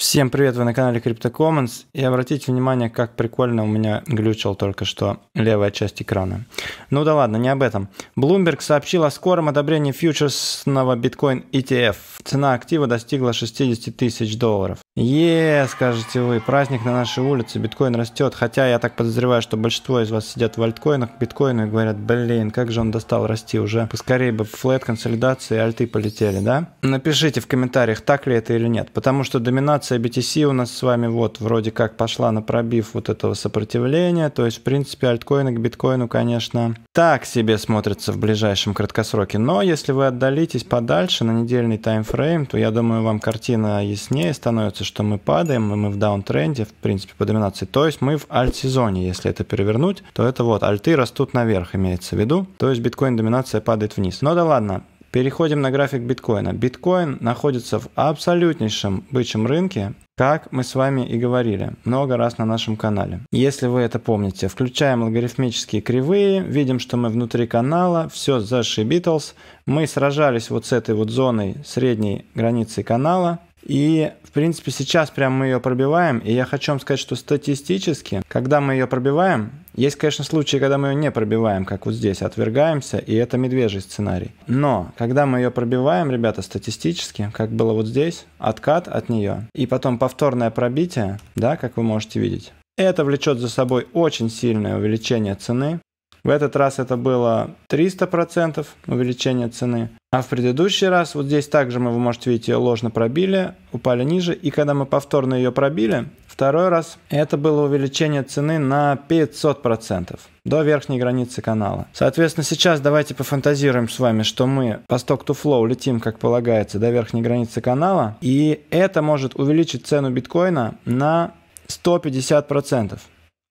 Всем привет, вы на канале CryptoCommons. И обратите внимание, как прикольно у меня глючил только что левая часть экрана. Ну да ладно, не об этом. Bloomberg сообщил о скором одобрении фьючерсного биткоин ETF. Цена актива достигла 60 тысяч долларов. Ее скажете вы, праздник на нашей улице, биткоин растет. Хотя я так подозреваю, что большинство из вас сидят в альткоинах, биткоину и говорят, блин, как же он достал расти уже. Поскорее бы флет, консолидации, альты полетели, да? Напишите в комментариях, так ли это или нет. Потому что доминация BTC у нас с вами вот вроде как пошла на пробив вот этого сопротивления. То есть, в принципе, альткоины к биткоину, конечно, так себе смотрятся в ближайшем краткосроке. Но если вы отдалитесь подальше на недельный таймфрейм, то я думаю, вам картина яснее становится кажется, что мы падаем, и мы в даунтренде, в принципе, по доминации. То есть мы в альт-сезоне, если это перевернуть, то это вот альты растут наверх, имеется в виду. То есть биткоин-доминация падает вниз. Но ну да ладно, Переходим на график биткоина. Биткоин находится в абсолютнейшем бычьем рынке, как мы с вами и говорили много раз на нашем канале. Если вы это помните, включаем логарифмические кривые, видим, что мы внутри канала, все зашибиталс. Мы сражались вот с этой вот зоной средней границы канала, и, в принципе, сейчас прямо мы ее пробиваем. И я хочу вам сказать, что статистически, когда мы ее пробиваем, есть, конечно, случаи, когда мы ее не пробиваем, как вот здесь, отвергаемся, и это медвежий сценарий. Но, когда мы ее пробиваем, ребята, статистически, как было вот здесь, откат от нее, и потом повторное пробитие, да, как вы можете видеть, это влечет за собой очень сильное увеличение цены. В этот раз это было 300% увеличение цены. А в предыдущий раз вот здесь также мы, вы можете видеть, ее ложно пробили, упали ниже. И когда мы повторно ее пробили, второй раз, это было увеличение цены на 500% до верхней границы канала. Соответственно, сейчас давайте пофантазируем с вами, что мы по сток to flow летим, как полагается, до верхней границы канала. И это может увеличить цену биткоина на 150%.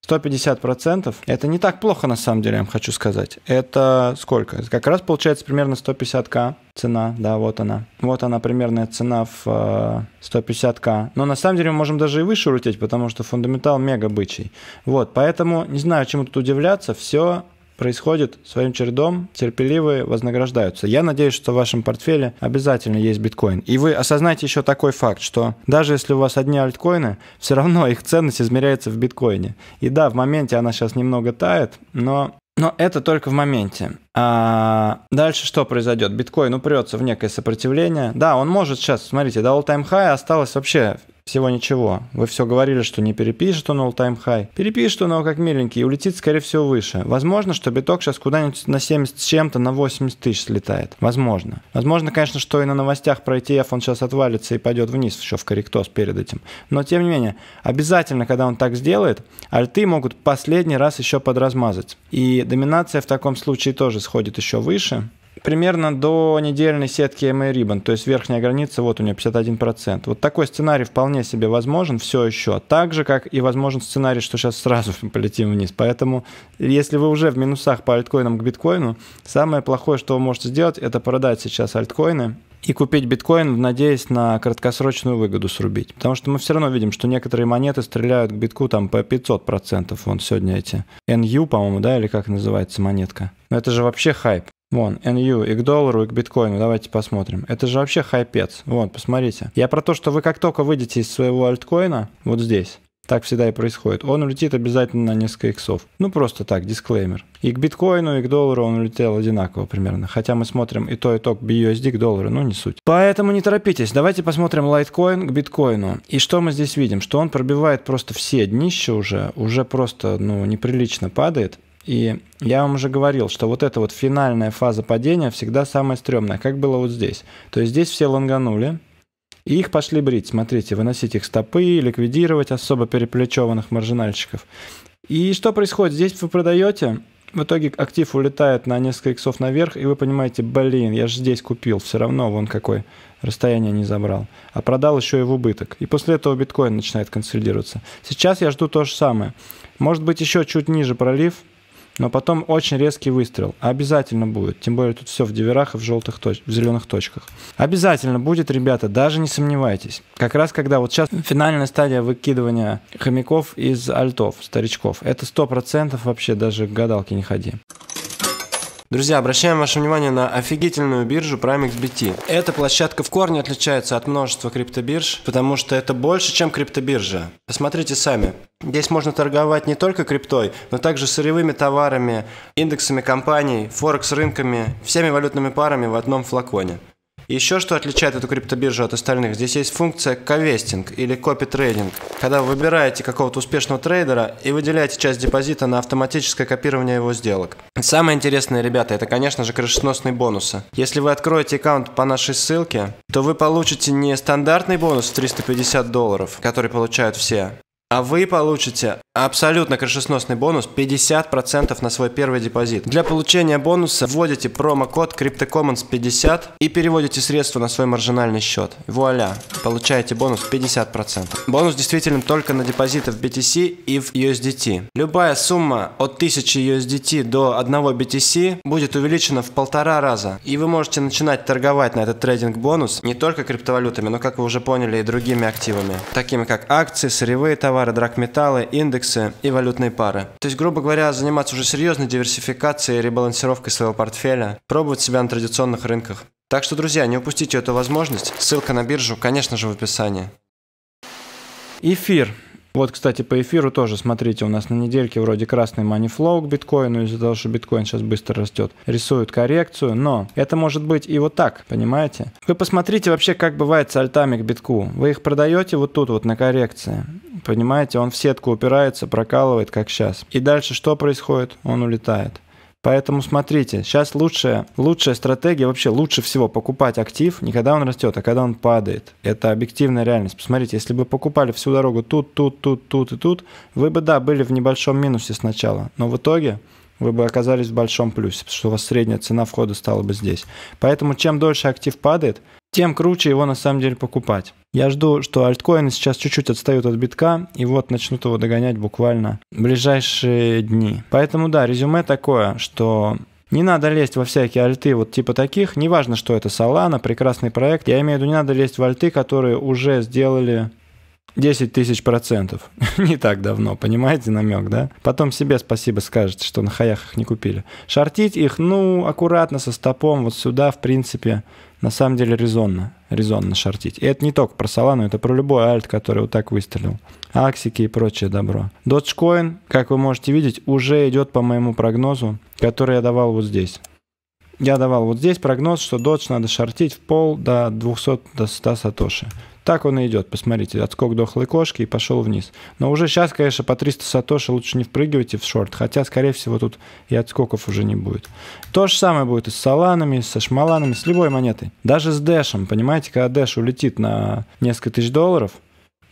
150% это не так плохо на самом деле, я вам хочу сказать. Это сколько? Как раз получается примерно 150к цена, да, вот она. Вот она примерная цена в 150к. Э, Но на самом деле мы можем даже и выше улететь, потому что фундаментал мега бычий. Вот, поэтому не знаю, чему тут удивляться, все происходит своим чередом, терпеливые вознаграждаются. Я надеюсь, что в вашем портфеле обязательно есть биткоин. И вы осознаете еще такой факт, что даже если у вас одни альткоины, все равно их ценность измеряется в биткоине. И да, в моменте она сейчас немного тает, но но это только в моменте. А дальше что произойдет? Биткоин упрется в некое сопротивление. Да, он может сейчас, смотрите, до all-time high осталось вообще всего ничего. Вы все говорили, что не перепишет он all-time high. Перепишет он его как миленький и улетит, скорее всего, выше. Возможно, что биток сейчас куда-нибудь на 70 с чем-то, на 80 тысяч слетает. Возможно. Возможно, конечно, что и на новостях про ETF он сейчас отвалится и пойдет вниз еще в корректос перед этим. Но, тем не менее, обязательно, когда он так сделает, альты могут последний раз еще подразмазать. И доминация в таком случае тоже сходит еще выше примерно до недельной сетки MA Ribbon, то есть верхняя граница, вот у нее 51%. Вот такой сценарий вполне себе возможен все еще, так же, как и возможен сценарий, что сейчас сразу полетим вниз. Поэтому, если вы уже в минусах по альткоинам к биткоину, самое плохое, что вы можете сделать, это продать сейчас альткоины и купить биткоин, надеясь на краткосрочную выгоду срубить. Потому что мы все равно видим, что некоторые монеты стреляют к битку там по 500%. Вон сегодня эти NU, по-моему, да, или как называется монетка. Но это же вообще хайп. Вон, NU и к доллару, и к биткоину. Давайте посмотрим. Это же вообще хайпец. Вот посмотрите. Я про то, что вы как только выйдете из своего альткоина, вот здесь, так всегда и происходит. Он улетит обязательно на несколько иксов. Ну, просто так, дисклеймер. И к биткоину, и к доллару он улетел одинаково примерно. Хотя мы смотрим и то, и то к BUSD, к доллару, ну не суть. Поэтому не торопитесь. Давайте посмотрим лайткоин к биткоину. И что мы здесь видим? Что он пробивает просто все днища уже. Уже просто, ну, неприлично падает. И я вам уже говорил, что вот эта вот финальная фаза падения всегда самая стрёмная, как было вот здесь. То есть здесь все лонганули, и их пошли брить, смотрите, выносить их стопы, ликвидировать особо переплечеванных маржинальщиков. И что происходит? Здесь вы продаете, в итоге актив улетает на несколько иксов наверх, и вы понимаете, блин, я же здесь купил, все равно вон какой расстояние не забрал. А продал еще и в убыток. И после этого биткоин начинает консолидироваться. Сейчас я жду то же самое. Может быть еще чуть ниже пролив, но потом очень резкий выстрел. Обязательно будет. Тем более тут все в диверах и в, желтых точ... в зеленых точках. Обязательно будет, ребята, даже не сомневайтесь. Как раз когда вот сейчас финальная стадия выкидывания хомяков из альтов, старичков. Это 100% вообще даже к гадалке не ходи. Друзья, обращаем ваше внимание на офигительную биржу PrimeXBT. Эта площадка в корне отличается от множества криптобирж, потому что это больше, чем криптобиржа. Посмотрите сами. Здесь можно торговать не только криптой, но также сырьевыми товарами, индексами компаний, форекс-рынками, всеми валютными парами в одном флаконе. Еще что отличает эту криптобиржу от остальных, здесь есть функция ковестинг или копи-трейдинг. Когда вы выбираете какого-то успешного трейдера и выделяете часть депозита на автоматическое копирование его сделок. Самое интересное, ребята, это, конечно же, крышесносные бонусы. Если вы откроете аккаунт по нашей ссылке, то вы получите не стандартный бонус в 350 долларов, который получают все, а вы получите Абсолютно крышесносный бонус 50% на свой первый депозит. Для получения бонуса вводите промокод CryptoCommons50 и переводите средства на свой маржинальный счет. Вуаля, получаете бонус 50%. Бонус действительно только на депозиты в BTC и в USDT. Любая сумма от 1000 USDT до 1 BTC будет увеличена в полтора раза. И вы можете начинать торговать на этот трейдинг-бонус не только криптовалютами, но, как вы уже поняли, и другими активами. Такими как акции, сырьевые товары, драгметаллы, индекс индексы и валютные пары. То есть, грубо говоря, заниматься уже серьезной диверсификацией и ребалансировкой своего портфеля, пробовать себя на традиционных рынках. Так что, друзья, не упустите эту возможность. Ссылка на биржу, конечно же, в описании. Эфир. Вот, кстати, по эфиру тоже, смотрите, у нас на недельке вроде красный манифлоу к биткоину из-за того, что биткоин сейчас быстро растет, рисуют коррекцию, но это может быть и вот так, понимаете? Вы посмотрите вообще, как бывает с альтами к битку. Вы их продаете вот тут вот на коррекции, понимаете, он в сетку упирается, прокалывает, как сейчас. И дальше что происходит? Он улетает. Поэтому смотрите, сейчас лучшая, лучшая стратегия, вообще лучше всего покупать актив не когда он растет, а когда он падает. Это объективная реальность. Посмотрите, если бы покупали всю дорогу тут, тут, тут, тут и тут, вы бы, да, были в небольшом минусе сначала. Но в итоге вы бы оказались в большом плюсе, потому что у вас средняя цена входа стала бы здесь. Поэтому чем дольше актив падает, тем круче его на самом деле покупать. Я жду, что альткоины сейчас чуть-чуть отстают от битка, и вот начнут его догонять буквально в ближайшие дни. Поэтому да, резюме такое, что не надо лезть во всякие альты вот типа таких, неважно, что это Solana, прекрасный проект. Я имею в виду, не надо лезть в альты, которые уже сделали 10 тысяч процентов. не так давно, понимаете намек, да? Потом себе спасибо скажете, что на хаяхах не купили. Шортить их, ну, аккуратно, со стопом, вот сюда, в принципе, на самом деле резонно, резонно шортить. И это не только про Солану, это про любой альт, который вот так выстрелил. Аксики и прочее добро. Dogecoin, как вы можете видеть, уже идет по моему прогнозу, который я давал вот здесь я давал вот здесь прогноз, что додж надо шортить в пол до 200, до 100 сатоши. Так он и идет, посмотрите, отскок дохлой кошки и пошел вниз. Но уже сейчас, конечно, по 300 сатоши лучше не впрыгивайте в шорт, хотя, скорее всего, тут и отскоков уже не будет. То же самое будет и с саланами, со шмаланами, с любой монетой. Даже с дэшем, понимаете, когда дэш улетит на несколько тысяч долларов,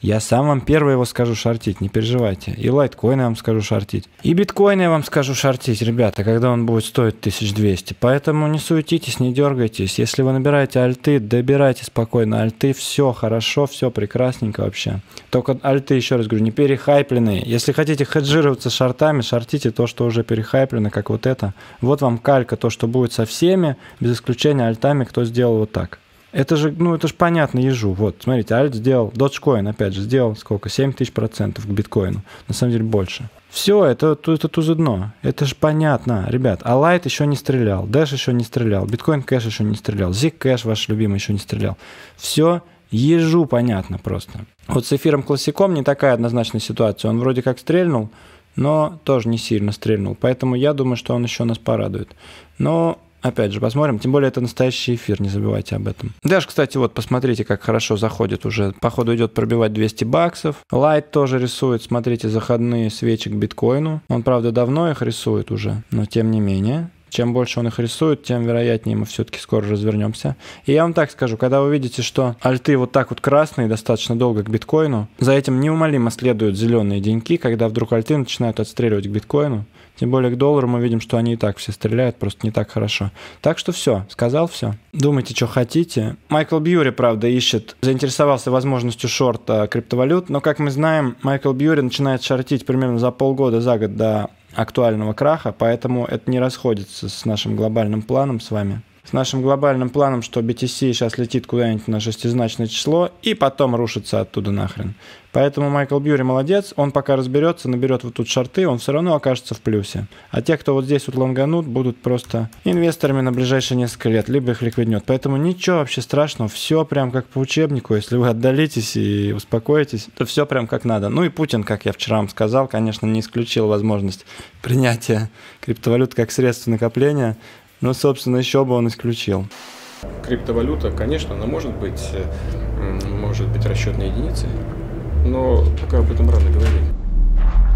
я сам вам первый его скажу шортить, не переживайте. И лайткоины вам скажу шортить. И биткоины я вам скажу шортить, ребята, когда он будет стоить 1200. Поэтому не суетитесь, не дергайтесь. Если вы набираете альты, добирайте спокойно альты. Все хорошо, все прекрасненько вообще. Только альты, еще раз говорю, не перехайпленные. Если хотите хеджироваться шортами, шортите то, что уже перехайплено, как вот это. Вот вам калька, то, что будет со всеми, без исключения альтами, кто сделал вот так. Это же, ну, это же понятно ежу. Вот, смотрите, Альт сделал, Dogecoin, опять же, сделал сколько? 7 тысяч процентов к биткоину. На самом деле больше. Все, это, это тузо дно. Это же понятно, ребят. А Light еще не стрелял, Dash еще не стрелял, Bitcoin Cash еще не стрелял, Zcash, ваш любимый, еще не стрелял. Все ежу понятно просто. Вот с эфиром классиком не такая однозначная ситуация. Он вроде как стрельнул, но тоже не сильно стрельнул. Поэтому я думаю, что он еще нас порадует. Но Опять же, посмотрим. Тем более, это настоящий эфир, не забывайте об этом. Даже, кстати, вот посмотрите, как хорошо заходит уже. Походу идет пробивать 200 баксов. Лайт тоже рисует, смотрите, заходные свечи к биткоину. Он, правда, давно их рисует уже, но тем не менее. Чем больше он их рисует, тем вероятнее мы все-таки скоро развернемся. И я вам так скажу, когда вы видите, что альты вот так вот красные достаточно долго к биткоину, за этим неумолимо следуют зеленые деньки, когда вдруг альты начинают отстреливать к биткоину, тем более к доллару мы видим, что они и так все стреляют, просто не так хорошо. Так что все, сказал все. Думайте, что хотите. Майкл Бьюри, правда, ищет, заинтересовался возможностью шорта криптовалют, но, как мы знаем, Майкл Бьюри начинает шортить примерно за полгода, за год до актуального краха, поэтому это не расходится с нашим глобальным планом с вами с нашим глобальным планом, что BTC сейчас летит куда-нибудь на шестизначное число и потом рушится оттуда нахрен. Поэтому Майкл Бьюри молодец, он пока разберется, наберет вот тут шарты, он все равно окажется в плюсе. А те, кто вот здесь вот лонганут, будут просто инвесторами на ближайшие несколько лет, либо их ликвиднет. Поэтому ничего вообще страшного, все прям как по учебнику, если вы отдалитесь и успокоитесь, то все прям как надо. Ну и Путин, как я вчера вам сказал, конечно, не исключил возможность принятия криптовалют как средства накопления. Ну, собственно, еще бы он исключил. Криптовалюта, конечно, она может быть, э, может быть расчетной единицей, но пока об этом рано говорить.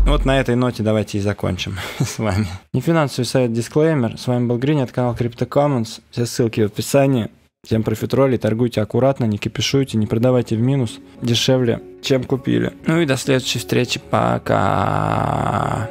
Вот на этой ноте давайте и закончим с вами. Не финансовый совет, дисклеймер. С вами был Грин, от канала Crypto Commons. Все ссылки в описании. Всем профитроли, торгуйте аккуратно, не кипишуйте, не продавайте в минус. Дешевле, чем купили. Ну и до следующей встречи. Пока.